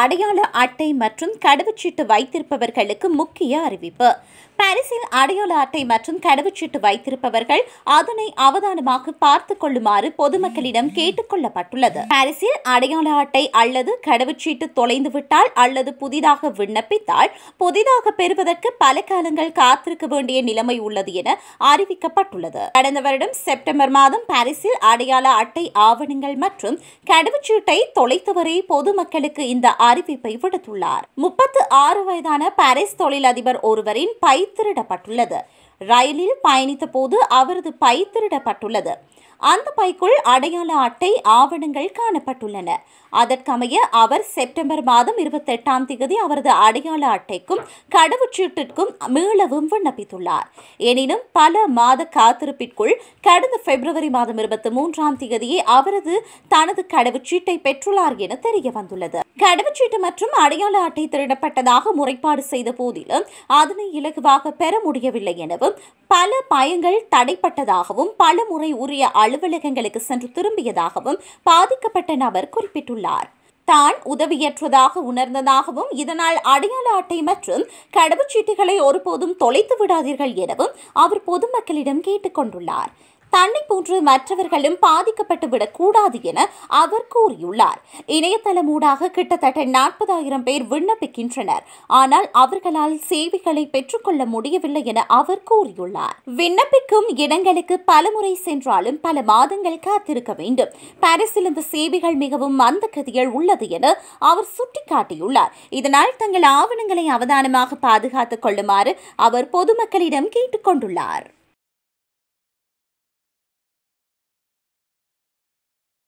அடையாள அட்டை மற்றும் கடவுச்சீட்டு வைத்திருப்பவர்களுக்கு முக்கிய அறிவிப்பு பாரிஸில் அடையாள அட்டை மற்றும் கடவுச்சீட்டு வைத்திருப்பவர்கள் அதனை அவதானமாக பார்த்துக் கொள்ளுமாறு பொதுமக்களிடம் கேட்டுக்கொள்ளப்பட்டுள்ளது பாரிஸில் அடையாள அட்டை அல்லது கடவுச்சீட்டு தொலைந்துவிட்டால் அல்லது புதிதாக விண்ணப்பித்தால் புதிதாக பெறுவதற்கு பல காலங்கள் காத்திருக்க வேண்டிய நிலைமை உள்ளது என அறிவிக்கப்பட்டுள்ளது கடந்த வருடம் செப்டம்பர் மாதம் பாரிஸில் அடையாள அட்டை ஆவணங்கள் மற்றும் கடவுச்சீட்டை தொலைத்தவரை பொதுமக்களுக்கு இந்த அறிவிப்பை விடுத்துள்ளார் முப்பத்து ஆறு வயதான பாரிஸ் தொழிலதிபர் ஒருவரின் பை திருடப்பட்டுள்ளது ரயிலில் பயணித்த போது அவரது பை திருடப்பட்டுள்ளது அந்த பைக்குள் அடையாள அட்டை ஆவணங்கள் காணப்பட்டுள்ளன அதற்கமைய அவர் செப்டம்பர் மாதம் இருபத்தெட்டாம் தேதி அவரது அடையாள அட்டைக்கும் கடவுச்சீட்டிற்கும் மீளவும் விண்ணப்பித்துள்ளார் எனினும் பல மாத காத்திருப்பிற்குள் கடந்த பிப்ரவரி மாதம் இருபத்தி மூன்றாம் தேதியே அவரது தனது கடவுச்சீட்டை பெற்றுள்ளார் என தெரிய வந்துள்ளது கடவுச்சீட்டு மற்றும் அடையாள அட்டை திருடப்பட்டதாக முறைப்பாடு செய்த போதிலும் அதனை இலகுவாக பெற முடியவில்லை எனவும் பல பயங்கள் தடைப்பட்டதாகவும் பல முறை உரிய அலுவலகங்களுக்கு சென்று திரும்பியதாகவும் பாதிக்கப்பட்ட நபர் குறிப்பிட்டுள்ளார் தான் உதவியற்றதாக உணர்ந்ததாகவும் இதனால் அடையாள அட்டை மற்றும் கடவுச்சீட்டுகளை ஒருபோதும் தொலைத்து விடாதீர்கள் எனவும் அவர் பொதுமக்களிடம் கேட்டுக்கொண்டுள்ளார் தன்னை போன்று மற்றவர்களும் பாதிக்கப்பட்டு விடக்கூடாது என அவர் கூறியுள்ளார் இணையதளம் ஊடாக கிட்டத்தட்ட நாற்பதாயிரம் பேர் விண்ணப்பிக்கின்றனர் ஆனால் அவர்களால் சேவைகளை பெற்றுக்கொள்ள முடியவில்லை என அவர் கூறியுள்ளார் விண்ணப்பிக்கும் இடங்களுக்கு பலமுறை சென்றாலும் பல மாதங்கள் காத்திருக்க வேண்டும் பாரிஸில் இந்த சேவைகள் மிகவும் மந்த கதிகள் உள்ளது என அவர் சுட்டிக்காட்டியுள்ளார் இதனால் தங்கள் ஆவணங்களை அவதானமாக பாதுகாத்துக் கொள்ளுமாறு அவர் பொதுமக்களிடம் கேட்டுக்கொண்டுள்ளார்